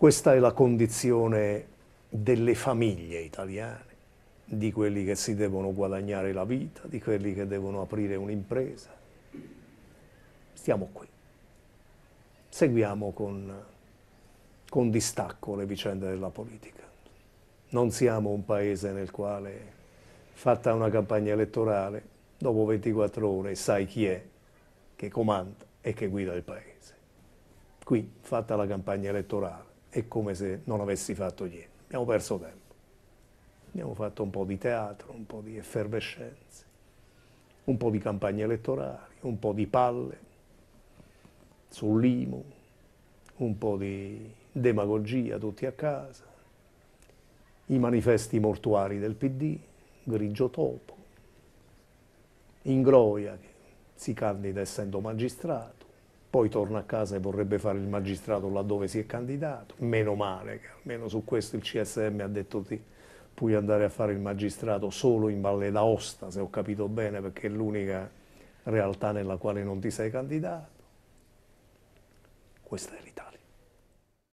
Questa è la condizione delle famiglie italiane, di quelli che si devono guadagnare la vita, di quelli che devono aprire un'impresa. Stiamo qui. Seguiamo con, con distacco le vicende della politica. Non siamo un paese nel quale, fatta una campagna elettorale, dopo 24 ore sai chi è che comanda e che guida il paese. Qui, fatta la campagna elettorale, è come se non avessi fatto niente. Abbiamo perso tempo. Abbiamo fatto un po' di teatro, un po' di effervescenze, un po' di campagne elettorali, un po' di palle sull'IMU, un po' di demagogia tutti a casa, i manifesti mortuari del PD, Grigio Topo, Ingroia che si candida essendo magistrato, poi torna a casa e vorrebbe fare il magistrato laddove si è candidato. Meno male che almeno su questo il CSM ha detto sì, puoi andare a fare il magistrato solo in Valle d'Aosta, se ho capito bene, perché è l'unica realtà nella quale non ti sei candidato. Questa è l'Italia.